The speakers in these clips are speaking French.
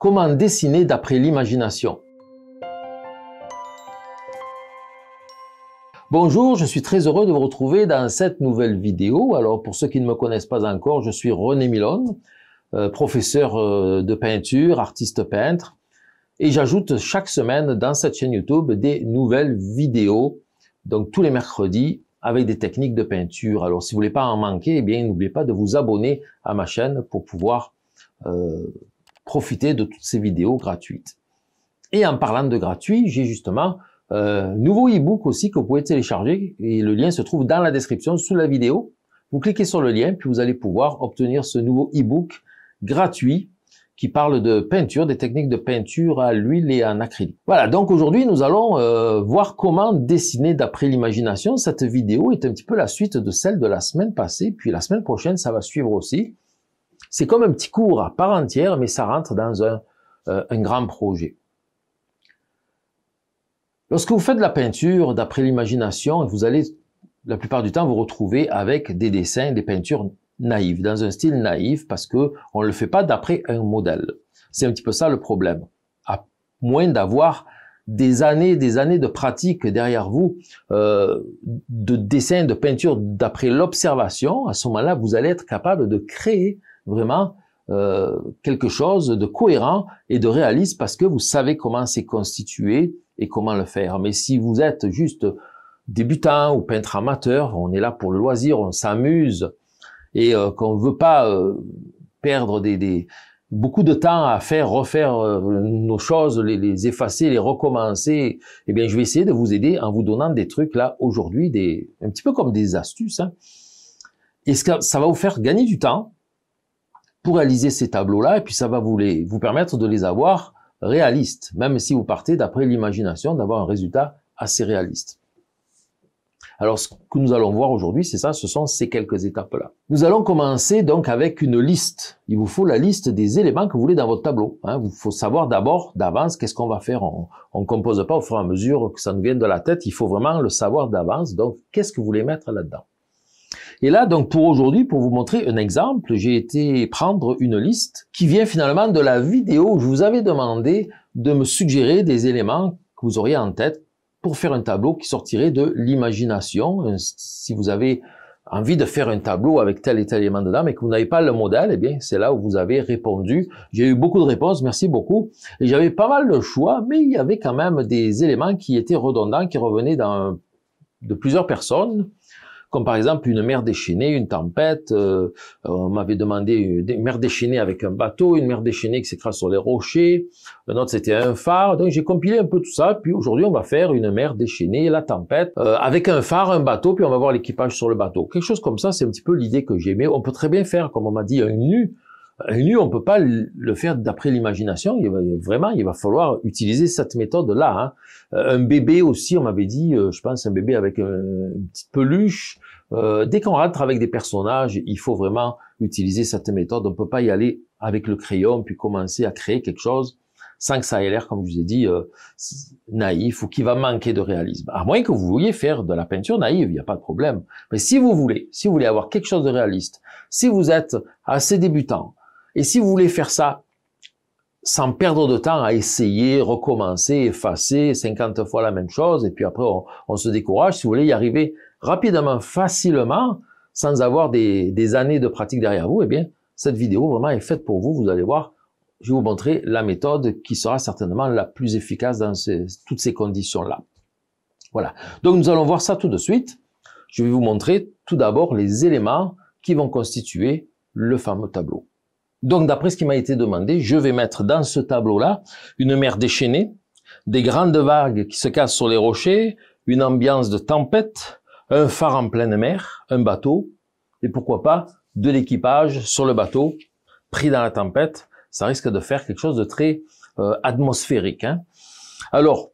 Comment dessiner d'après l'imagination Bonjour, je suis très heureux de vous retrouver dans cette nouvelle vidéo. Alors pour ceux qui ne me connaissent pas encore, je suis René Milon, euh, professeur euh, de peinture, artiste peintre. Et j'ajoute chaque semaine dans cette chaîne YouTube des nouvelles vidéos, donc tous les mercredis, avec des techniques de peinture. Alors si vous voulez pas en manquer, eh bien n'oubliez pas de vous abonner à ma chaîne pour pouvoir euh, profiter de toutes ces vidéos gratuites. Et en parlant de gratuit, j'ai justement un euh, nouveau e-book aussi que vous pouvez télécharger et le lien se trouve dans la description sous la vidéo. Vous cliquez sur le lien puis vous allez pouvoir obtenir ce nouveau e-book gratuit qui parle de peinture, des techniques de peinture à l'huile et en acrylique. Voilà, donc aujourd'hui nous allons euh, voir comment dessiner d'après l'imagination. Cette vidéo est un petit peu la suite de celle de la semaine passée, puis la semaine prochaine ça va suivre aussi. C'est comme un petit cours à part entière, mais ça rentre dans euh, un, grand projet. Lorsque vous faites de la peinture d'après l'imagination, vous allez la plupart du temps vous retrouver avec des dessins, des peintures naïves, dans un style naïf, parce que ne le fait pas d'après un modèle. C'est un petit peu ça le problème. À moins d'avoir des années, des années de pratique derrière vous, euh, de dessin, de peinture d'après l'observation, à ce moment-là, vous allez être capable de créer vraiment euh, quelque chose de cohérent et de réaliste parce que vous savez comment c'est constitué et comment le faire. Mais si vous êtes juste débutant ou peintre amateur, on est là pour le loisir, on s'amuse et euh, qu'on ne veut pas euh, perdre des, des, beaucoup de temps à faire refaire euh, nos choses, les, effacer, les recommencer, eh bien je vais essayer de vous aider en vous donnant des trucs là aujourd'hui, des un petit peu comme des astuces. Hein. ce que ça va vous faire gagner du temps, pour réaliser ces tableaux-là, et puis ça va vous, les, vous permettre de les avoir réalistes, même si vous partez d'après l'imagination d'avoir un résultat assez réaliste. Alors ce que nous allons voir aujourd'hui, c'est ça, ce sont ces quelques étapes-là. Nous allons commencer donc avec une liste. Il vous faut la liste des éléments que vous voulez dans votre tableau. Hein. Il faut savoir d'abord d'avance qu'est-ce qu'on va faire. On ne compose pas au fur et à mesure que ça nous vienne de la tête. Il faut vraiment le savoir d'avance. Donc qu'est-ce que vous voulez mettre là-dedans et là, donc pour aujourd'hui, pour vous montrer un exemple, j'ai été prendre une liste qui vient finalement de la vidéo où je vous avais demandé de me suggérer des éléments que vous auriez en tête pour faire un tableau qui sortirait de l'imagination. Si vous avez envie de faire un tableau avec tel et tel élément dedans, mais que vous n'avez pas le modèle, eh bien, c'est là où vous avez répondu. J'ai eu beaucoup de réponses, merci beaucoup. j'avais pas mal de choix, mais il y avait quand même des éléments qui étaient redondants, qui revenaient de plusieurs personnes comme par exemple une mer déchaînée, une tempête. Euh, on m'avait demandé une mer déchaînée avec un bateau, une mer déchaînée qui s'écrase sur les rochers. Un autre, c'était un phare. Donc j'ai compilé un peu tout ça. Puis aujourd'hui, on va faire une mer déchaînée, la tempête, euh, avec un phare, un bateau, puis on va voir l'équipage sur le bateau. Quelque chose comme ça, c'est un petit peu l'idée que j'ai. Mais On peut très bien faire, comme on m'a dit, un nu nu, on peut pas le faire d'après l'imagination. Il va, vraiment, il va falloir utiliser cette méthode-là. Hein. Euh, un bébé aussi, on m'avait dit, euh, je pense, un bébé avec une petite peluche. Euh, dès qu'on rentre avec des personnages, il faut vraiment utiliser cette méthode. On ne peut pas y aller avec le crayon puis commencer à créer quelque chose sans que ça ait l'air, comme je vous ai dit, naïf ou qui va manquer de réalisme. À moins que vous vouliez faire de la peinture naïve, il n'y a pas de problème. Mais si vous voulez, si vous voulez avoir quelque chose de réaliste, si vous êtes assez débutant, et si vous voulez faire ça sans perdre de temps à essayer, recommencer, effacer 50 fois la même chose, et puis après on, se décourage, si vous voulez y arriver rapidement, facilement, sans avoir des, années de pratique derrière vous, eh bien, cette vidéo vraiment est faite pour vous. Vous allez voir, je vais vous montrer la méthode qui sera certainement la plus efficace dans toutes ces conditions-là. Voilà. Donc nous allons voir ça tout de suite. Je vais vous montrer tout d'abord les éléments qui vont constituer le fameux tableau. Donc, d'après ce qui m'a été demandé, je vais mettre dans ce tableau-là une mer déchaînée, des grandes vagues qui se cassent sur les rochers, une ambiance de tempête, un phare en pleine mer, un bateau, et pourquoi pas de l'équipage sur le bateau, pris dans la tempête. Ça risque de faire quelque chose de très euh, atmosphérique. Hein. Alors,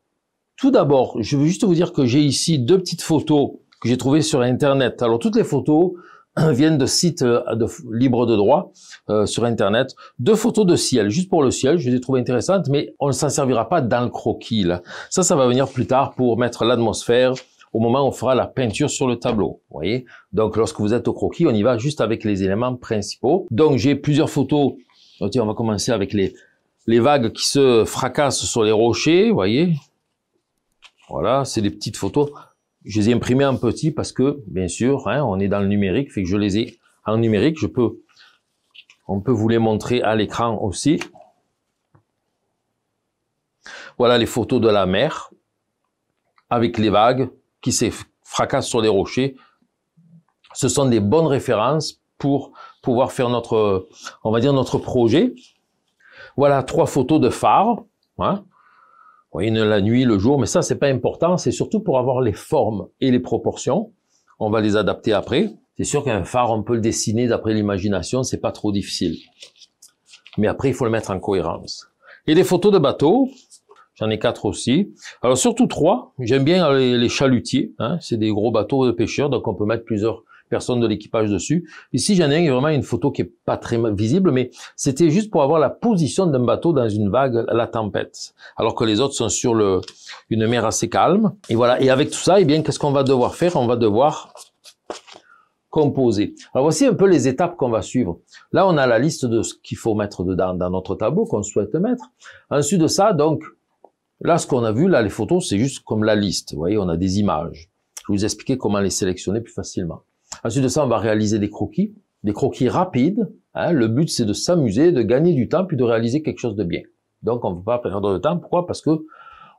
tout d'abord, je veux juste vous dire que j'ai ici deux petites photos que j'ai trouvées sur Internet. Alors, toutes les photos viennent de sites euh, libres de droit euh, sur Internet. Deux photos de ciel, juste pour le ciel, je les ai trouvées intéressantes, mais on ne s'en servira pas dans le croquis. Là. Ça, ça va venir plus tard pour mettre l'atmosphère au moment où on fera la peinture sur le tableau. Vous voyez Donc, lorsque vous êtes au croquis, on y va juste avec les éléments principaux. Donc, j'ai plusieurs photos. Oh, on va commencer avec les, les vagues qui se fracassent sur les rochers, vous voyez voilà, c'est des petites photos. Je les ai imprimés en petit parce que, bien sûr, hein, on est dans le numérique, fait que je les ai en numérique. Je peux, on peut vous les montrer à l'écran aussi. Voilà les photos de la mer avec les vagues qui se fracassent sur les rochers. Ce sont des bonnes références pour pouvoir faire notre, on va dire notre projet. Voilà trois photos de phares. Hein voyez, la nuit, le jour, mais ça, c'est pas important. C'est surtout pour avoir les formes et les proportions. On va les adapter après. C'est sûr qu'un phare, on peut le dessiner d'après l'imagination, c'est pas trop difficile. Mais après, il faut le mettre en cohérence. Et des photos de bateaux, j'en ai quatre aussi. Alors surtout trois, j'aime bien euh, les, chalutiers, hein. c'est des gros bateaux de pêcheurs, donc on peut mettre plusieurs personne de l'équipage dessus. Ici, j'en ai vraiment une photo qui est pas très visible, mais c'était juste pour avoir la position d'un bateau dans une vague, la tempête. Alors que les autres sont sur le, une mer assez calme. Et voilà. Et avec tout ça, eh bien, qu'est-ce qu'on va devoir faire? On va devoir composer. Alors voici un peu les étapes qu'on va suivre. Là, on a la liste de ce qu'il faut mettre dedans, dans notre tableau qu'on souhaite mettre. Ensuite de ça, donc, là, ce qu'on a vu, là, les photos, c'est juste comme la liste. Vous voyez, on a des images. Je vais vous expliquer comment les sélectionner plus facilement. Ensuite de ça, on va réaliser des croquis, des croquis rapides. Hein. Le but, c'est de s'amuser, de gagner du temps, puis de réaliser quelque chose de bien. Donc, on ne veut pas perdre de temps. Pourquoi Parce que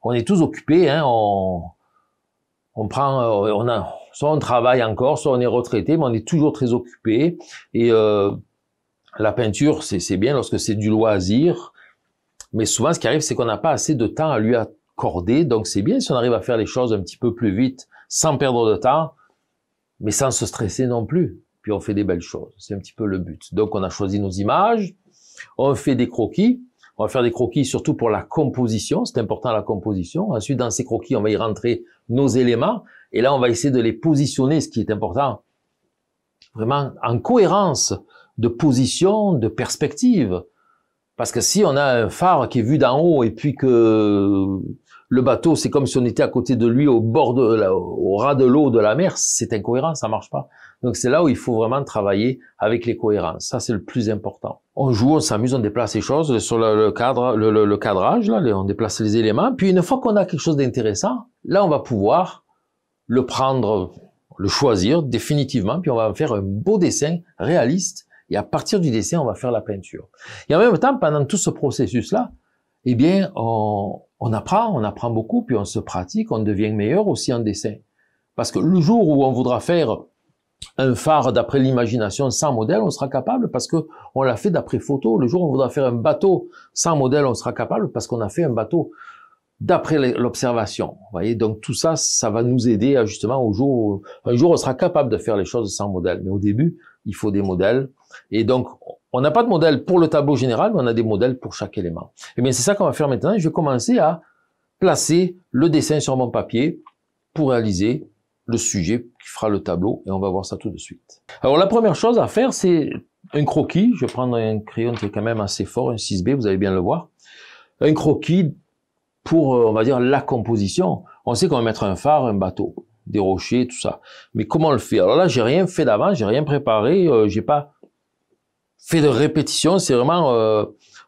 on est tous occupés. Hein. On, prend, euh, on soit on travaille encore, soit on est retraité, mais on est toujours très occupé. Et euh, la peinture, c'est bien lorsque c'est du loisir. Mais souvent, ce qui arrive, c'est qu'on n'a pas assez de temps à lui accorder. Donc, c'est bien si on arrive à faire les choses un petit peu plus vite, sans perdre de temps, mais sans se stresser non plus. Puis on fait des belles choses. C'est un petit peu le but. Donc on a choisi nos images, on fait des croquis. On va faire des croquis surtout pour la composition. C'est important la composition. Ensuite, dans ces croquis, on va y rentrer nos éléments. Et là, on va essayer de les positionner, ce qui est important, vraiment en cohérence de position, de perspective. Parce que si on a un phare qui est vu d'en haut et puis que le bateau, c'est comme si on était à côté de lui au bord de au ras de l'eau de la mer, c'est incohérent, ça marche pas. Donc c'est là où il faut vraiment travailler avec les cohérences. Ça c'est le plus important. On joue, on s'amuse, on déplace les choses sur le, cadre, le, le, cadrage là, on déplace les éléments. Puis une fois qu'on a quelque chose d'intéressant, là on va pouvoir le prendre, le choisir définitivement, puis on va faire un beau dessin réaliste. Et à partir du dessin, on va faire la peinture. Et en même temps, pendant tout ce processus là, eh bien on on apprend, on apprend beaucoup, puis on se pratique, on devient meilleur aussi en dessin. Parce que le jour où on voudra faire un phare d'après l'imagination sans modèle, on sera capable parce que on l'a fait d'après photo. Le jour où on voudra faire un bateau sans modèle, on sera capable parce qu'on a fait un bateau d'après l'observation. voyez, donc tout ça, ça va nous aider à justement au jour un jour on sera capable de faire les choses sans modèle. Mais au début, il faut des modèles. Et donc, on n'a pas de modèle pour le tableau général, mais on a des modèles pour chaque élément. Et eh bien, c'est ça qu'on va faire maintenant. Je vais commencer à placer le dessin sur mon papier pour réaliser le sujet qui fera le tableau et on va voir ça tout de suite. Alors la première chose à faire, c'est un croquis. Je vais prendre un crayon qui est quand même assez fort, un 6B, vous allez bien le voir. Un croquis pour, euh, on va dire, la composition. On sait qu'on va mettre un phare, un bateau, des rochers, tout ça. Mais comment on le fait Alors là, j'ai rien fait d'avant, j'ai rien préparé, euh, j'ai pas fait de répétition, c'est vraiment euh,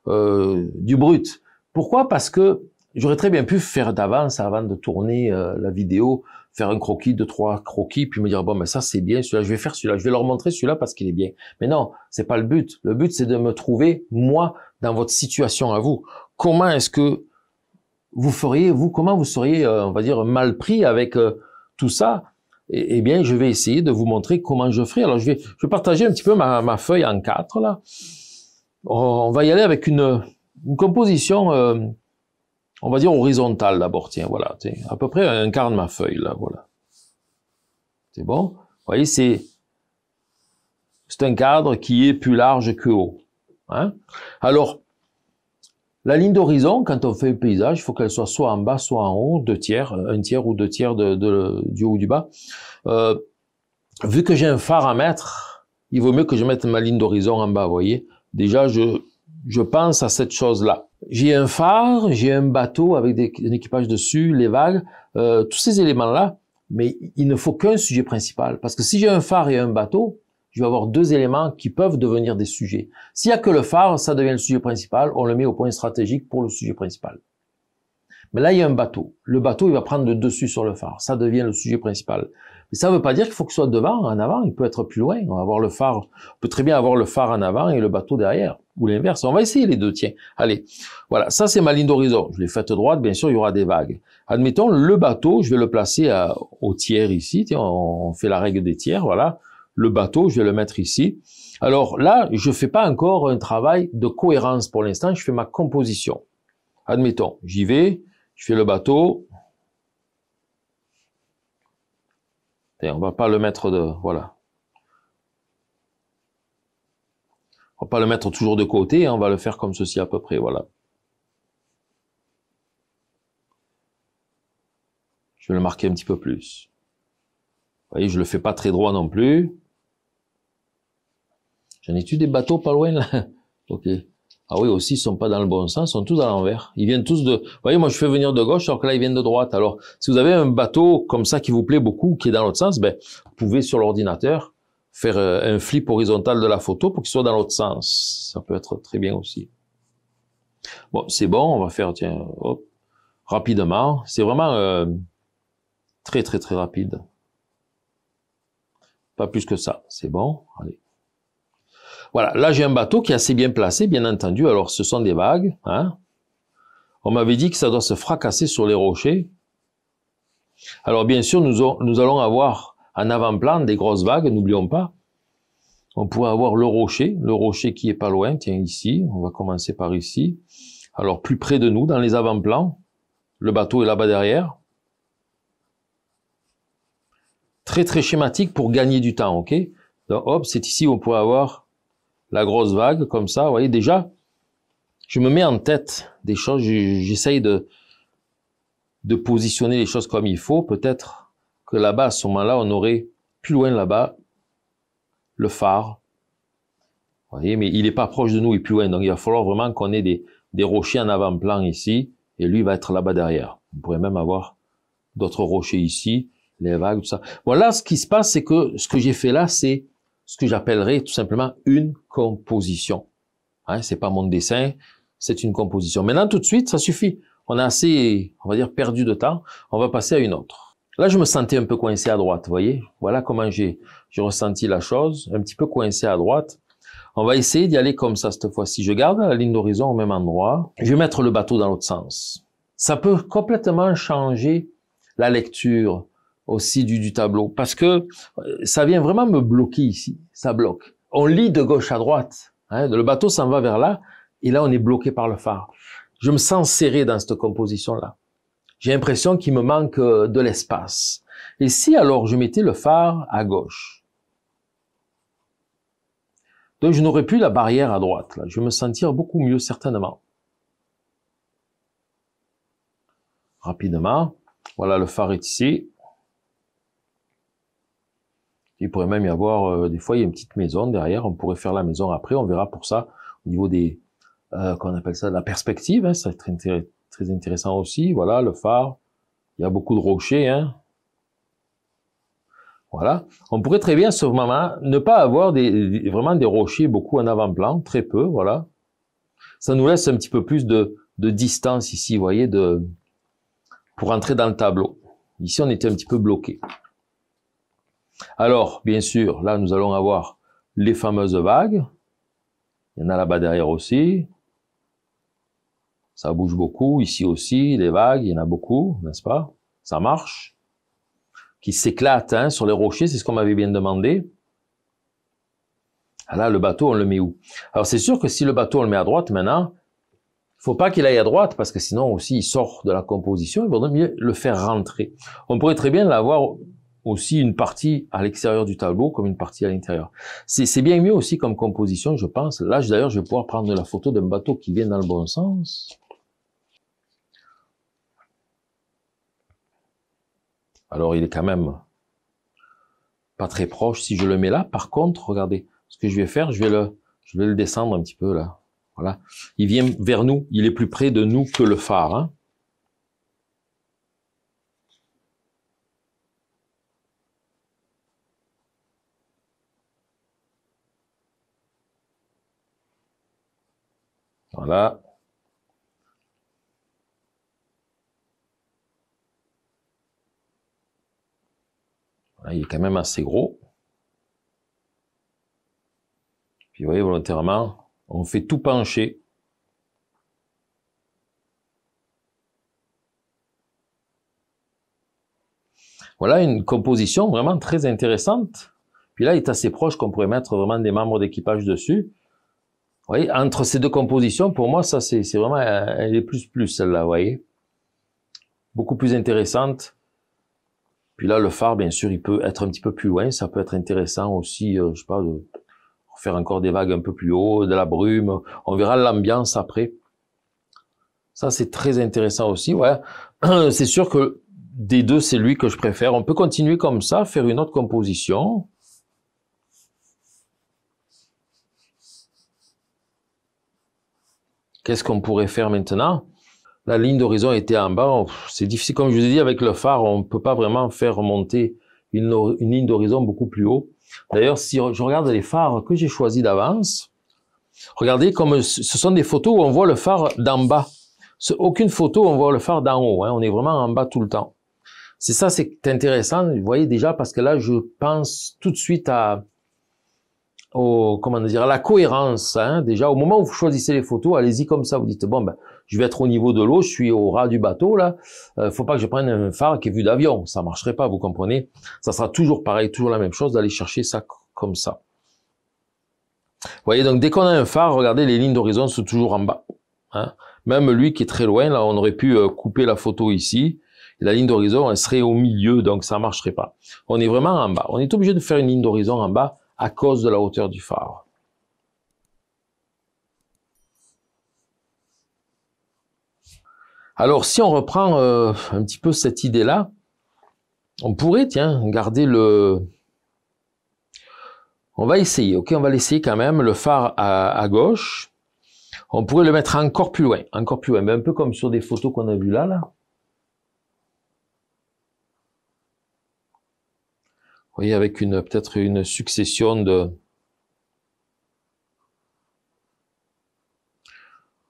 euh, du brut. Pourquoi Parce que j'aurais très bien pu faire d'avance avant de tourner euh, la vidéo, faire un croquis, deux, trois croquis, puis me dire, bon, mais ça c'est bien, celui-là, je vais faire celui-là, je vais leur montrer celui-là parce qu'il est bien. Mais non, c'est pas le but. Le but, c'est de me trouver, moi, dans votre situation à vous. Comment est-ce que vous feriez, vous, comment vous seriez, on va dire, mal pris avec tout ça eh, eh bien, je vais essayer de vous montrer comment je ferai. Alors, je vais, je vais partager un petit peu ma, feuille en quatre, là. Oh, on va y aller avec une, composition, euh, on va dire horizontale d'abord, tiens, voilà, à peu près un quart de ma feuille, là, voilà. C'est bon Vous voyez, c'est un cadre qui est plus large que haut. Hein Alors, la ligne d'horizon, quand on fait le paysage, il faut qu'elle soit soit en bas, soit en haut, deux tiers, euh, un tiers ou deux tiers de, du haut ou du bas. Euh, vu que j'ai un phare à mettre, il vaut mieux que je mette ma ligne d'horizon en bas, vous voyez. Déjà, je, pense à cette chose-là. J'ai un phare, j'ai un bateau avec un équipage dessus, les vagues, euh, tous ces éléments-là, mais il ne faut qu'un sujet principal. Parce que si j'ai un phare et un bateau, je vais avoir deux éléments qui peuvent devenir des sujets. S'il n'y a que le phare, ça devient le sujet principal, on le met au point stratégique pour le sujet principal. Mais là, il y a un bateau. Le bateau, il va prendre le dessus sur le phare. Ça devient le sujet principal. Mais ça ne veut pas dire qu'il faut que ce soit devant, en avant. Il peut être plus loin. On va avoir le phare. On peut très bien avoir le phare en avant et le bateau derrière. Ou l'inverse. On va essayer les deux. Tiens. Allez. Voilà. Ça, c'est ma ligne d'horizon. Je l'ai faite droite. Bien sûr, il y aura des vagues. Admettons, le bateau, je vais le placer au tiers ici. Tiens, on fait la règle des tiers. Voilà le bateau, je vais le mettre ici. Alors là, je ne fais pas encore un travail de cohérence pour l'instant, je fais ma composition. Admettons, j'y vais, je fais le bateau. Et on va pas le mettre de... Voilà. On va pas le mettre toujours de côté, hein, on va le faire comme ceci à peu près, voilà. Je vais le marquer un petit peu plus. Vous voyez, je le fais pas très droit non plus. J'en ai-tu des bateaux pas loin là Ok. Ah oui, aussi, ils sont pas dans le bon sens, ils sont tous à l'envers. Ils viennent tous de... Vous voyez, moi, je fais venir de gauche, alors que là, ils viennent de droite. Alors, si vous avez un bateau comme ça qui vous plaît beaucoup, qui est dans l'autre sens, ben, vous pouvez, sur l'ordinateur, faire euh, un flip horizontal de la photo pour qu'il soit dans l'autre sens. Ça peut être très bien aussi. Bon, c'est bon, on va faire, tiens, hop, rapidement. C'est vraiment euh, très, très, très rapide. Pas plus que ça. C'est bon, allez. Voilà, là j'ai un bateau qui est assez bien placé, bien entendu. Alors ce sont des vagues. Hein. On m'avait dit que ça doit se fracasser sur les rochers. Alors bien sûr, nous, nous allons avoir en avant-plan des grosses vagues, n'oublions pas. On pourrait avoir le rocher, le rocher qui est pas loin, tiens ici, on va commencer par ici. Alors plus près de nous, dans les avant-plans, le bateau est là-bas derrière. Très très schématique pour gagner du temps, ok donc, hop, c'est ici où on pourrait avoir la grosse vague comme ça, vous voyez, déjà, je me mets en tête des choses, j'essaye de, de positionner les choses comme il faut. Peut-être que là-bas, à ce moment-là, on aurait plus loin là-bas le phare. Vous voyez, mais il n'est pas proche de nous, il est plus loin. Donc il va falloir vraiment qu'on ait des, rochers en avant-plan ici, et lui va être là-bas derrière. On pourrait même avoir d'autres rochers ici, les vagues, tout ça. Voilà, ce qui se passe, c'est que ce que j'ai fait là, c'est ce que j'appellerais tout simplement une composition. Hein, c'est pas mon dessin, c'est une composition. Maintenant, tout de suite, ça suffit. On a assez, on va dire, perdu de temps. On va passer à une autre. Là, je me sentais un peu coincé à droite, vous voyez. Voilà comment j'ai, j'ai ressenti la chose, un petit peu coincé à droite. On va essayer d'y aller comme ça cette fois-ci. Je garde la ligne d'horizon au même endroit. Je vais mettre le bateau dans l'autre sens. Ça peut complètement changer la lecture, aussi du, tableau, parce que euh, ça vient vraiment me bloquer ici, ça bloque. On lit de gauche à droite, hein, le bateau s'en va vers là, et là on est bloqué par le phare. Je me sens serré dans cette composition-là. J'ai l'impression qu'il me manque euh, de l'espace. Et si alors je mettais le phare à gauche Donc je n'aurais plus la barrière à droite. Je vais me sentir beaucoup mieux certainement. Rapidement, voilà le phare est ici. Il pourrait même y avoir, euh, des fois, il y a une petite maison derrière. On pourrait faire la maison après. On verra pour ça au niveau des, euh, qu'on appelle ça, la perspective. Hein, ça très, très intéressant aussi. Voilà, le phare. Il y a beaucoup de rochers. Hein. Voilà. On pourrait très bien, ce moment, ne pas avoir des, vraiment des rochers beaucoup en avant-plan, très peu, voilà. Ça nous laisse un petit peu plus de, de distance ici, vous voyez, de, pour entrer dans le tableau. Ici, on était un petit peu bloqué. Alors, bien sûr, là, nous allons avoir les fameuses vagues. Il y en a là-bas derrière aussi. Ça bouge beaucoup. Ici aussi, les vagues, il y en a beaucoup, n'est-ce pas Ça marche. Qui s'éclate hein, sur les rochers, c'est ce qu'on m'avait bien demandé. Ah, là, le bateau, on le met où Alors, c'est sûr que si le bateau, on le met à droite maintenant, il faut pas qu'il aille à droite parce que sinon aussi, il sort de la composition. Il vaudrait mieux le faire rentrer. On pourrait très bien l'avoir aussi une partie à l'extérieur du tableau comme une partie à l'intérieur. C'est bien mieux aussi comme composition, je pense. Là, d'ailleurs, je vais pouvoir prendre la photo d'un bateau qui vient dans le bon sens. Alors, il est quand même pas très proche. Si je le mets là, par contre, regardez, ce que je vais faire, je vais le, je vais le descendre un petit peu là. Voilà. Il vient vers nous, il est plus près de nous que le phare. Hein. Voilà. Il est quand même assez gros. Puis vous voyez, volontairement, on fait tout pencher. Voilà une composition vraiment très intéressante. Puis là, il est assez proche qu'on pourrait mettre vraiment des membres d'équipage dessus entre ces deux compositions, pour moi, ça, c'est vraiment, euh, elle est plus plus, celle-là, vous voyez. Beaucoup plus intéressante. Puis là, le phare, bien sûr, il peut être un petit peu plus loin. Ça peut être intéressant aussi, euh, je sais pas, de faire encore des vagues un peu plus haut, de la brume. On verra l'ambiance après. Ça, c'est très intéressant aussi, ouais. C'est sûr que des deux, c'est lui que je préfère. On peut continuer comme ça, faire une autre composition. Qu'est-ce qu'on pourrait faire maintenant La ligne d'horizon était en bas. C'est difficile. Comme je vous ai dit, avec le phare, on ne peut pas vraiment faire remonter une, ligne d'horizon beaucoup plus haut. D'ailleurs, si je regarde les phares que j'ai choisis d'avance, regardez comme ce sont des photos où on voit le phare d'en bas. Aucune photo on voit le phare d'en haut. Hein, on est vraiment en bas tout le temps. C'est ça, c'est intéressant. Vous voyez déjà, parce que là, je pense tout de suite à, au, comment dire, la cohérence. Hein. Déjà, au moment où vous choisissez les photos, allez-y comme ça. Vous dites bon, ben, je vais être au niveau de l'eau, je suis au ras du bateau là. Euh, faut pas que je prenne un phare qui est vu d'avion, ça marcherait pas, vous comprenez Ça sera toujours pareil, toujours la même chose d'aller chercher ça comme ça. Vous voyez, donc dès qu'on a un phare, regardez, les lignes d'horizon sont toujours en bas. Hein. Même lui qui est très loin, là, on aurait pu euh, couper la photo ici. la ligne d'horizon, elle serait au milieu, donc ça marcherait pas. On est vraiment en bas. On est obligé de faire une ligne d'horizon en bas à cause de la hauteur du phare. Alors si on reprend euh, un petit peu cette idée-là, on pourrait, tiens, garder le... On va essayer, ok On va l'essayer quand même, le phare à, à, gauche. On pourrait le mettre encore plus loin, encore plus loin, mais un peu comme sur des photos qu'on a vues là, là. voyez, avec une peut-être une succession de,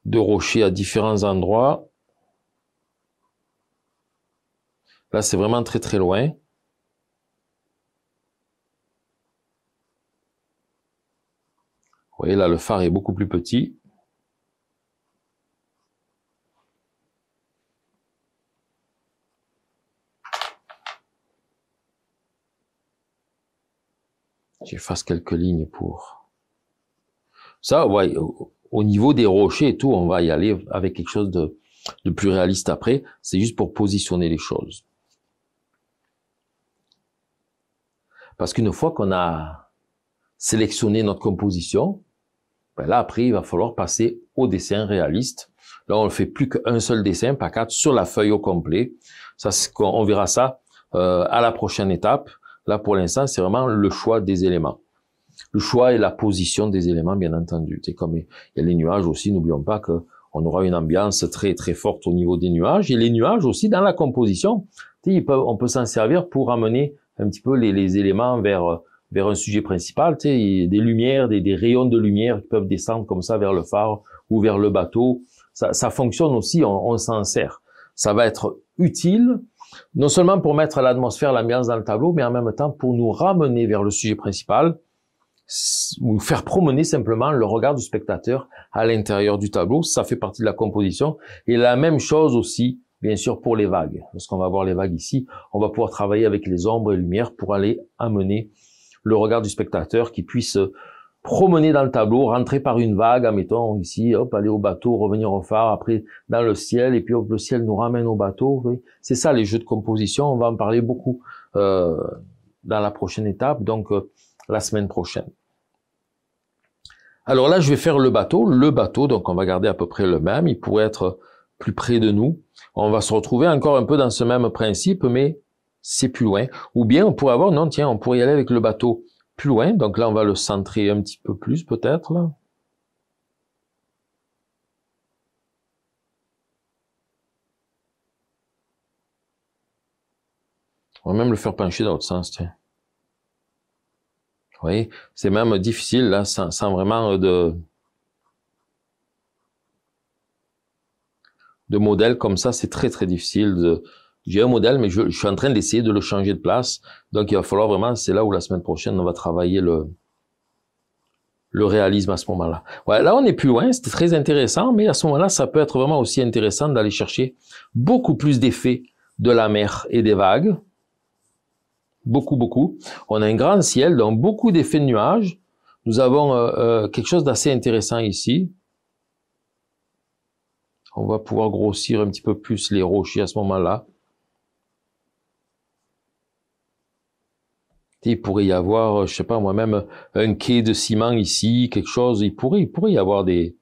de rochers à différents endroits. Là, c'est vraiment très très loin. Vous voyez, là, le phare est beaucoup plus petit. je fasse quelques lignes pour. Ça, au niveau des rochers et tout, on va y aller avec quelque chose de, plus réaliste après. C'est juste pour positionner les choses. Parce qu'une fois qu'on a sélectionné notre composition, ben là après il va falloir passer au dessin réaliste. Là on ne fait plus qu'un seul dessin pas quatre, sur la feuille au complet. Ça, on verra ça euh, à la prochaine étape. Là, pour l'instant, c'est vraiment le choix des éléments. Le choix et la position des éléments, bien entendu. comme il y a les nuages aussi, n'oublions pas que on aura une ambiance très très forte au niveau des nuages et les nuages aussi dans la composition. on peut s'en servir pour amener un petit peu les, éléments vers vers un sujet principal, des lumières, des, rayons de lumière qui peuvent descendre comme ça vers le phare ou vers le bateau. Ça, fonctionne aussi, on s'en sert. Ça va être utile, non seulement pour mettre l'atmosphère, l'ambiance dans le tableau, mais en même temps pour nous ramener vers le sujet principal, ou faire promener simplement le regard du spectateur à l'intérieur du tableau. Ça fait partie de la composition. Et la même chose aussi, bien sûr, pour les vagues. Parce qu'on va voir les vagues ici, on va pouvoir travailler avec les ombres et lumières pour aller amener le regard du spectateur qui puisse promener dans le tableau, rentrer par une vague, admettons ici, hop, aller au bateau, revenir au phare, après dans le ciel, et puis le ciel nous ramène au bateau. C'est ça les jeux de composition, on va en parler beaucoup euh, dans la prochaine étape, donc euh, la semaine prochaine. Alors là, je vais faire le bateau, le bateau, donc on va garder à peu près le même, il pourrait être plus près de nous. On va se retrouver encore un peu dans ce même principe, mais c'est plus loin. Ou bien on pourrait avoir, non, tiens, on pourrait y aller avec le bateau plus loin. Donc là, on va le centrer un petit peu plus peut-être. On va même le faire pencher dans l'autre sens. Tiens. Vous voyez, c'est même difficile là, sans, sans vraiment euh, de, de modèle comme ça. C'est très très difficile de, j'ai un modèle, mais je, suis en train d'essayer de le changer de place. Donc il va falloir vraiment, c'est là où la semaine prochaine, on va travailler le, le réalisme à ce moment-là. là, on est plus loin, c'était très intéressant, mais à ce moment-là, ça peut être vraiment aussi intéressant d'aller chercher beaucoup plus d'effets de la mer et des vagues. Beaucoup, beaucoup. On a un grand ciel, donc beaucoup d'effets de nuages. Nous avons euh, euh, quelque chose d'assez intéressant ici. On va pouvoir grossir un petit peu plus les rochers à ce moment-là. Il pourrait y avoir, euh, je sais pas moi-même, euh, un quai de ciment ici, quelque chose. Il pourrait, il pourrait y avoir des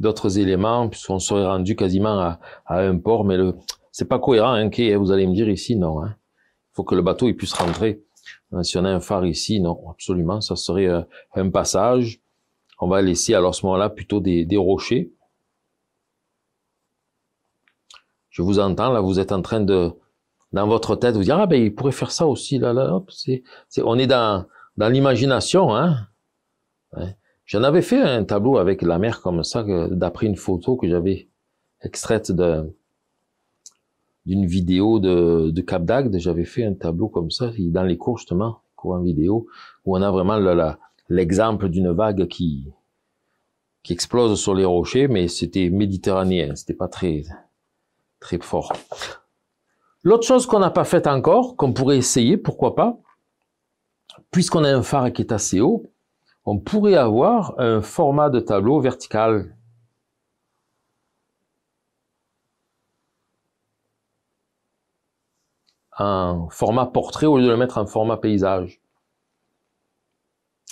d'autres éléments, puisqu'on serait rendu quasiment à, un port, mais le c'est pas cohérent un hein, quai. Hein, vous allez me dire ici, non. Hein. Il faut que le bateau il puisse rentrer. Euh, si on a un phare ici, non, absolument, ça serait un passage. On va laisser alors à ce moment-là plutôt des rochers Je vous entends, là, vous êtes en train de, dans votre tête, vous dire, ah ben, il pourrait faire ça aussi, là, là, hop, c'est, on est dans, dans l'imagination, hein. J'en avais fait un tableau avec la mer comme ça, d'après une photo que j'avais extraite de, d'une vidéo de, de Cap d'Agde, j'avais fait un tableau comme ça, dans les cours justement, cours en vidéo, où on a vraiment l'exemple d'une vague qui, qui explose sur les rochers, mais c'était méditerranéen, c'était pas très, très fort. L'autre chose qu'on n'a pas faite encore, qu'on pourrait essayer, pourquoi pas, puisqu'on a un phare qui est assez haut, on pourrait avoir un format de tableau vertical. Un format portrait au lieu de le mettre en format paysage.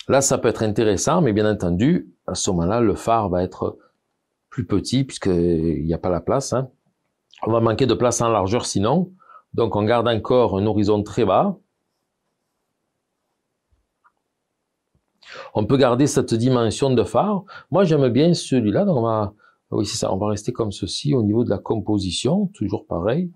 Là, ça peut être intéressant, mais bien entendu, à ce moment-là, le phare va être plus petit puisqu'il n'y a pas la place. Hein. On va manquer de place en largeur sinon. Donc on garde encore un horizon très bas. On peut garder cette dimension de phare. Moi j'aime bien celui-là, donc ah on va, rester comme ceci au niveau de la composition, toujours pareil.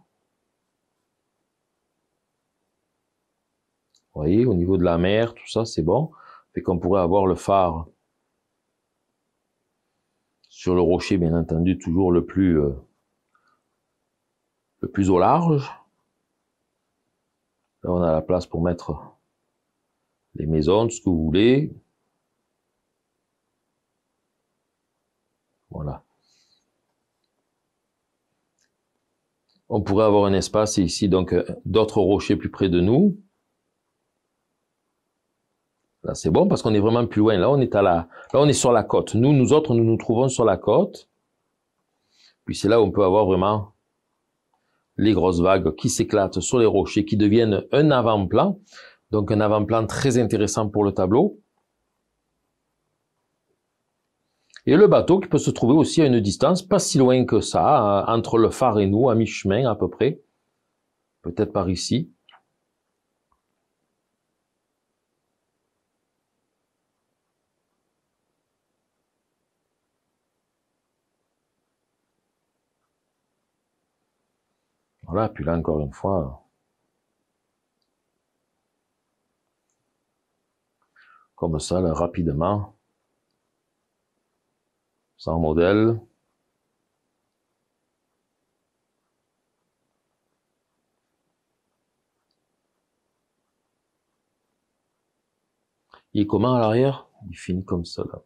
Vous voyez, au niveau de la mer, tout ça, c'est bon. Fait qu'on pourrait avoir le phare sur le rocher, bien entendu, toujours le plus... Euh, plus au large. Là, on a la place pour mettre les maisons, ce que vous voulez. Voilà. On pourrait avoir un espace ici, donc euh, d'autres rochers plus près de nous. Là, c'est bon parce qu'on est vraiment plus loin. Là, on est à la, là, on est sur la côte. Nous, nous autres, nous nous trouvons sur la côte. Puis c'est là où on peut avoir vraiment les grosses vagues qui s'éclatent sur les rochers, qui deviennent un avant-plan, donc un avant-plan très intéressant pour le tableau. Et le bateau qui peut se trouver aussi à une distance, pas si loin que ça, hein, entre le phare et nous, à mi-chemin à peu près, peut-être par ici. Voilà, puis là, encore une fois, comme ça, là, rapidement, sans modèle, Il comment à l'arrière, il finit comme ça là.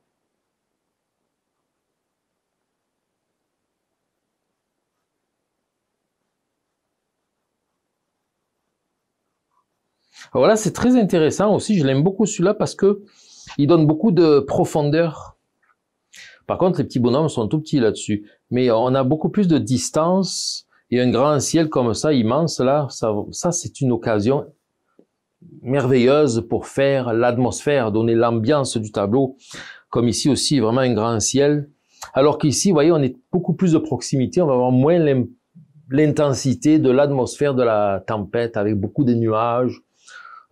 voilà c'est très intéressant aussi. Je l'aime beaucoup celui-là parce que il donne beaucoup de profondeur. Par contre, les petits bonhommes sont tout petits là-dessus. Mais on a beaucoup plus de distance et un grand ciel comme ça, immense, là, ça c'est une occasion merveilleuse pour faire l'atmosphère, donner l'ambiance du tableau. Comme ici aussi, vraiment un grand ciel. Alors qu'ici, vous voyez, on est beaucoup plus de proximité, on va avoir moins l'intensité de l'atmosphère de la tempête avec beaucoup de nuages,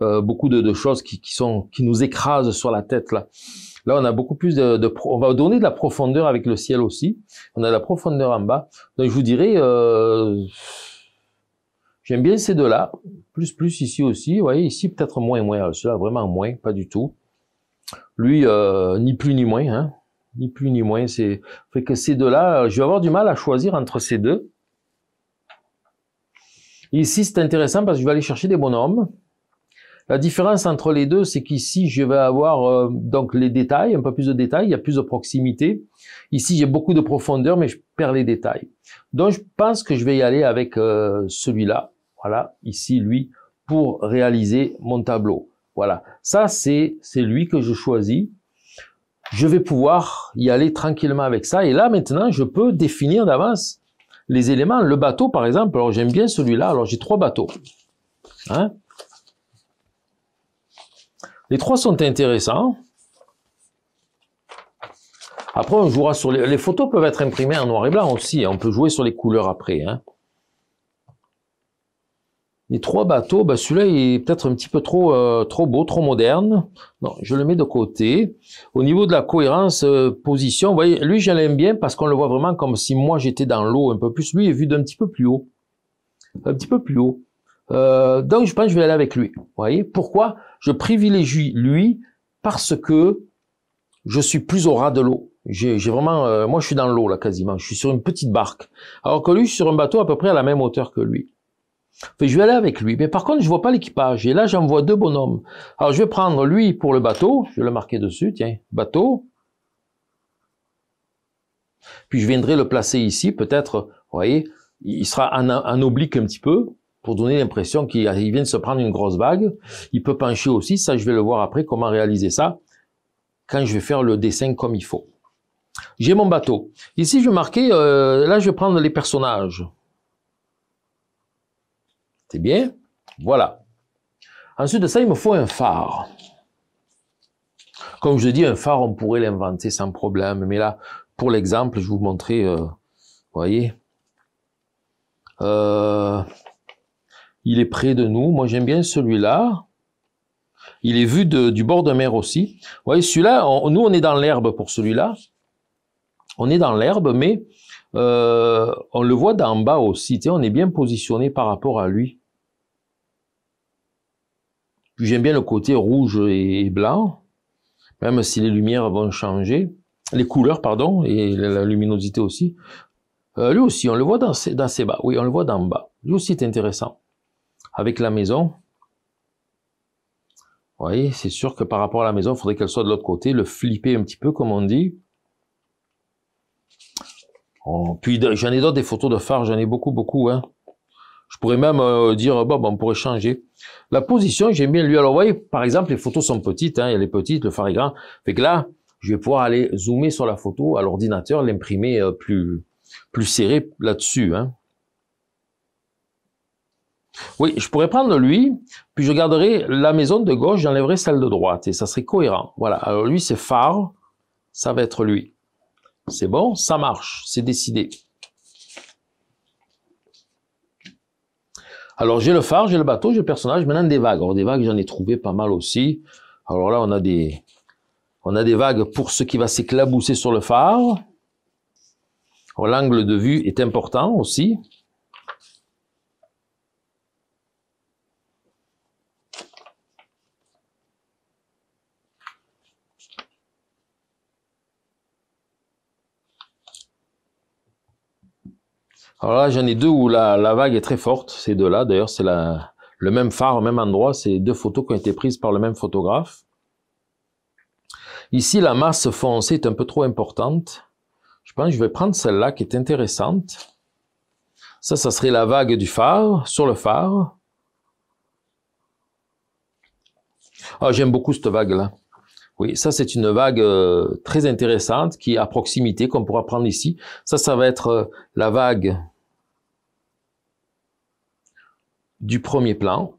euh, beaucoup de, choses qui, sont, qui nous écrasent sur la tête là. Là, on a beaucoup plus de, on va donner de la profondeur avec le ciel aussi. On a de la profondeur en bas. Donc, je vous dirais, euh, j'aime bien ces deux-là. Plus, plus ici aussi. Vous voyez, ici peut-être moins, moins. Euh, Celui-là, vraiment moins, pas du tout. Lui, ni plus ni moins. Hein. Ni plus ni moins. C'est fait que ces deux-là, je vais avoir du mal à choisir entre ces deux. Ici, c'est intéressant parce que je vais aller chercher des bonhommes. La différence entre les deux, c'est qu'ici, je vais avoir euh, donc les détails, un peu plus de détails, il y a plus de proximité. Ici, j'ai beaucoup de profondeur, mais je perds les détails. Donc, je pense que je vais y aller avec euh, celui-là, voilà, ici, lui, pour réaliser mon tableau. Voilà, ça, c'est lui que je choisis. Je vais pouvoir y aller tranquillement avec ça. Et là, maintenant, je peux définir d'avance les éléments. Le bateau, par exemple, alors j'aime bien celui-là, alors j'ai trois bateaux. Hein les trois sont intéressants. Après, on jouera sur les... les photos peuvent être imprimées en noir et blanc aussi. On peut jouer sur les couleurs après. Hein. Les trois bateaux, bah, celui-là est peut-être un petit peu trop, euh, trop beau, trop moderne. Non, je le mets de côté. Au niveau de la cohérence, euh, position, vous voyez, lui, je bien parce qu'on le voit vraiment comme si moi j'étais dans l'eau un peu plus. Lui est vu d'un petit peu plus haut. Un petit peu plus haut. Euh, donc je pense que je vais aller avec lui. voyez Pourquoi Je privilégie lui parce que je suis plus au ras de l'eau. J'ai vraiment, euh, moi je suis dans l'eau là quasiment. Je suis sur une petite barque, alors que lui je suis sur un bateau à peu près à la même hauteur que lui. je vais aller avec lui, mais par contre je vois pas l'équipage. Et là j'en vois deux bonhommes. Alors je vais prendre lui pour le bateau. Je vais le marquer dessus. Tiens, bateau. Puis je viendrai le placer ici, peut-être. Vous voyez, il sera en, en oblique un petit peu pour donner l'impression qu'il vient de se prendre une grosse vague. Il peut pencher aussi, ça je vais le voir après, comment réaliser ça, quand je vais faire le dessin comme il faut. J'ai mon bateau. Ici, je vais marquer, euh, là je vais prendre les personnages. C'est bien Voilà. Ensuite de ça, il me faut un phare. Comme je dis, un phare, on pourrait l'inventer sans problème. Mais là, pour l'exemple, je vais vous montrer, euh, vous voyez, euh, il est près de nous. Moi, j'aime bien celui-là. Il est vu du bord de mer aussi. Vous voyez, celui-là, nous, on est dans l'herbe pour celui-là. On est dans l'herbe, mais euh, on le voit d'en bas aussi. on est bien positionné par rapport à lui. Puis j'aime bien le côté rouge et blanc, même si les lumières vont changer. Les couleurs, pardon, et la luminosité aussi. Euh, lui aussi, on le voit dans ses, bas. Oui, on le voit d'en bas. Lui aussi c'est intéressant. Avec la maison, vous voyez, c'est sûr que par rapport à la maison, il faudrait qu'elle soit de l'autre côté, le flipper un petit peu, comme on dit. Oh, puis j'en ai d'autres des photos de phare, j'en ai beaucoup, beaucoup. Hein. Je pourrais même euh, dire, Bob, on pourrait changer. La position, j'aime bien lui. Alors, vous voyez, par exemple, les photos sont petites, elle hein, est petite, le phare est grand. Fait que là, je vais pouvoir aller zoomer sur la photo à l'ordinateur, l'imprimer euh, plus, plus serré là-dessus. Hein. Oui, je pourrais prendre lui, puis je garderai la maison de gauche, j'enlèverai celle de droite, et ça serait cohérent. Voilà, alors lui c'est phare, ça va être lui. C'est bon, ça marche, c'est décidé. Alors j'ai le phare, j'ai le bateau, j'ai le personnage, maintenant des vagues. Alors des vagues, j'en ai trouvé pas mal aussi. Alors là, on a des, on a des vagues pour ce qui va s'éclabousser sur le phare. L'angle de vue est important aussi. Alors là, j'en ai deux où la, vague est très forte, ces deux-là. D'ailleurs, c'est le même phare, au même endroit. C'est deux photos qui ont été prises par le même photographe. Ici, la masse foncée est un peu trop importante. Je pense que je vais prendre celle-là qui est intéressante. Ça, ça serait la vague du phare, sur le phare. Ah, j'aime beaucoup cette vague-là. Oui, ça c'est une vague euh, très intéressante qui est à proximité qu'on pourra prendre ici. Ça, ça va être euh, la vague du premier plan.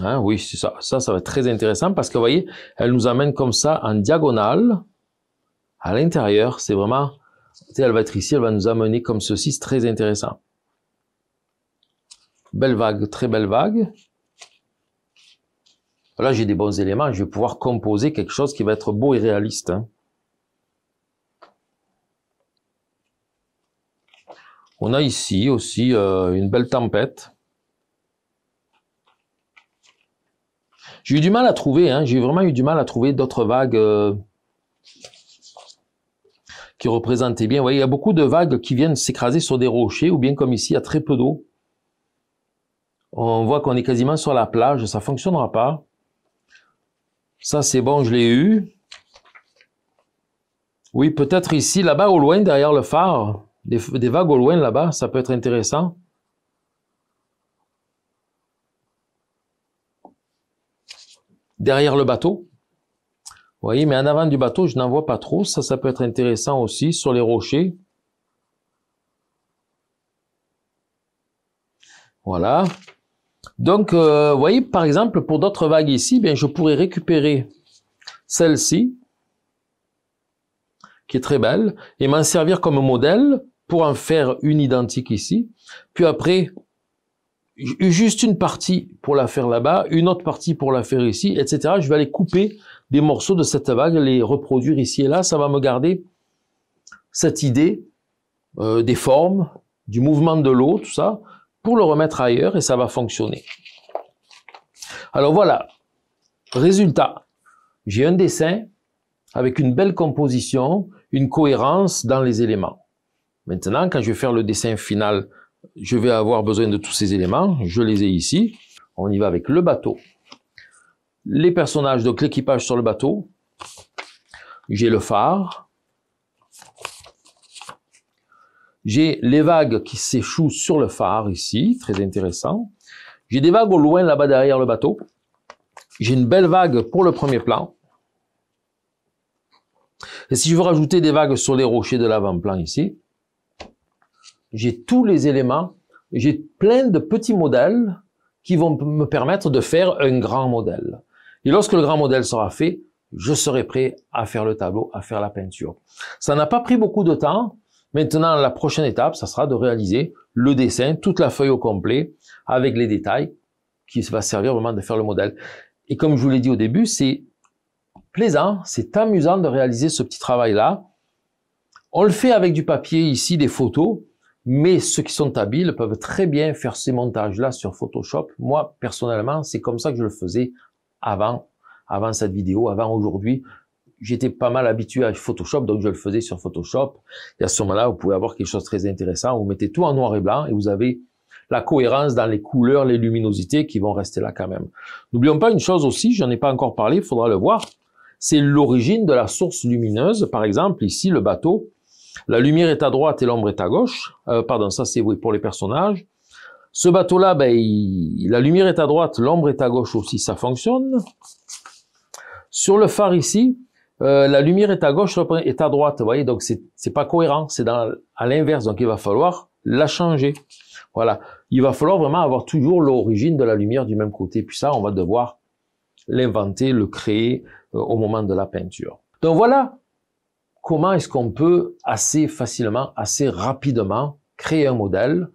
Hein, oui, c'est ça. Ça, ça va être très intéressant parce que, vous voyez, elle nous amène comme ça en diagonale à l'intérieur. C'est vraiment, elle va être ici, elle va nous amener comme ceci. C'est très intéressant. Belle vague, très belle vague. Là, j'ai des bons éléments. Je vais pouvoir composer quelque chose qui va être beau et réaliste. Hein. On a ici aussi euh, une belle tempête. J'ai eu du mal à trouver, hein. j'ai vraiment eu du mal à trouver d'autres vagues euh, qui représentaient bien. Vous voyez, il y a beaucoup de vagues qui viennent s'écraser sur des rochers, ou bien comme ici, il y a très peu d'eau. On voit qu'on est quasiment sur la plage, ça ne fonctionnera pas. Ça, c'est bon, je l'ai eu. Oui, peut-être ici, là-bas au loin, derrière le phare, des vagues au loin là-bas, ça peut être intéressant. derrière le bateau. Vous voyez, mais en avant du bateau, je n'en vois pas trop. Ça, ça peut être intéressant aussi sur les rochers. Voilà. Donc, euh, voyez, par exemple, pour d'autres vagues ici, bien, je pourrais récupérer celle-ci, qui est très belle, et m'en servir comme modèle pour en faire une identique ici. Puis après, juste une partie pour la faire là-bas, une autre partie pour la faire ici, etc. Je vais aller couper des morceaux de cette vague, les reproduire ici et là. Ça va me garder cette idée euh, des formes, du mouvement de l'eau, tout ça, pour le remettre ailleurs et ça va fonctionner. Alors voilà, résultat, j'ai un dessin avec une belle composition, une cohérence dans les éléments. Maintenant, quand je vais faire le dessin final je vais avoir besoin de tous ces éléments, je les ai ici. On y va avec le bateau, les personnages, donc l'équipage sur le bateau. J'ai le phare. J'ai les vagues qui s'échouent sur le phare ici, très intéressant. J'ai des vagues au loin là-bas derrière le bateau. J'ai une belle vague pour le premier plan. Et si je veux rajouter des vagues sur les rochers de l'avant-plan ici, j'ai tous les éléments, j'ai plein de petits modèles qui vont me permettre de faire un grand modèle. Et lorsque le grand modèle sera fait, je serai prêt à faire le tableau, à faire la peinture. Ça n'a pas pris beaucoup de temps. Maintenant, la prochaine étape, ça sera de réaliser le dessin, toute la feuille au complet, avec les détails, qui va servir vraiment de faire le modèle. Et comme je vous l'ai dit au début, c'est plaisant, c'est amusant de réaliser ce petit travail-là. On le fait avec du papier ici, des photos, mais ceux qui sont habiles peuvent très bien faire ces montages-là sur Photoshop. Moi, personnellement, c'est comme ça que je le faisais avant, avant cette vidéo, avant aujourd'hui. J'étais pas mal habitué à Photoshop, donc je le faisais sur Photoshop. Et à ce moment-là, vous pouvez avoir quelque chose de très intéressant. Vous mettez tout en noir et blanc et vous avez la cohérence dans les couleurs, les luminosités qui vont rester là quand même. N'oublions pas une chose aussi, j'en ai pas encore parlé, il faudra le voir. C'est l'origine de la source lumineuse. Par exemple, ici, le bateau, la lumière est à droite et l'ombre est à gauche. Euh, pardon, ça c'est pour les personnages. Ce bateau-là, ben, la lumière est à droite, l'ombre est à gauche aussi, ça fonctionne. Sur le phare ici, euh, la lumière est à gauche, est à droite. Vous voyez, donc c'est pas cohérent, c'est à l'inverse. Donc il va falloir la changer. Voilà. Il va falloir vraiment avoir toujours l'origine de la lumière du même côté. Puis ça, on va devoir l'inventer, le créer euh, au moment de la peinture. Donc voilà comment est-ce qu'on peut assez facilement, assez rapidement créer un modèle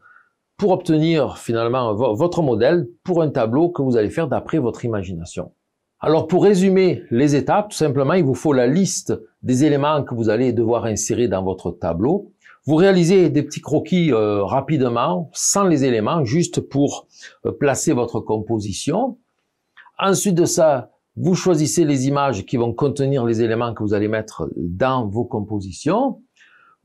pour obtenir finalement votre modèle pour un tableau que vous allez faire d'après votre imagination. Alors pour résumer les étapes, tout simplement, il vous faut la liste des éléments que vous allez devoir insérer dans votre tableau. Vous réalisez des petits croquis euh, rapidement, sans les éléments, juste pour euh, placer votre composition. Ensuite de ça, vous choisissez les images qui vont contenir les éléments que vous allez mettre dans vos compositions.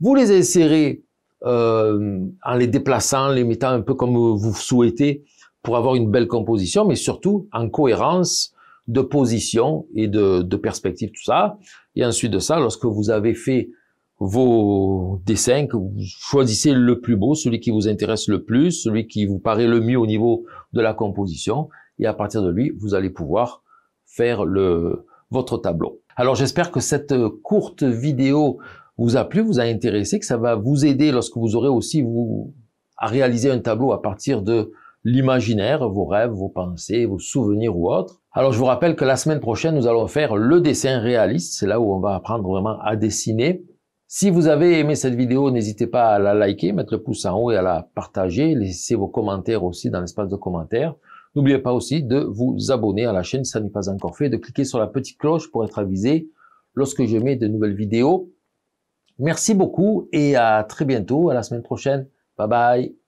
Vous les insérez euh, en les déplaçant, les mettant un peu comme vous souhaitez pour avoir une belle composition, mais surtout en cohérence de position et de, perspective, tout ça. Et ensuite de ça, lorsque vous avez fait vos dessins, vous choisissez le plus beau, celui qui vous intéresse le plus, celui qui vous paraît le mieux au niveau de la composition, et à partir de lui, vous allez pouvoir faire le, votre tableau. Alors j'espère que cette euh, courte vidéo vous a plu, vous a intéressé, que ça va vous aider lorsque vous aurez aussi vous à réaliser un tableau à partir de l'imaginaire, vos rêves, vos pensées, vos souvenirs ou autres. Alors je vous rappelle que la semaine prochaine, nous allons faire le dessin réaliste, c'est là où on va apprendre vraiment à dessiner. Si vous avez aimé cette vidéo, n'hésitez pas à la liker, mettre le pouce en haut et à la partager, laissez vos commentaires aussi dans l'espace de commentaires. N'oubliez pas aussi de vous abonner à la chaîne si ça n'est pas encore fait, de cliquer sur la petite cloche pour être avisé lorsque je mets de nouvelles vidéos. Merci beaucoup et à très bientôt, à la semaine prochaine. Bye bye.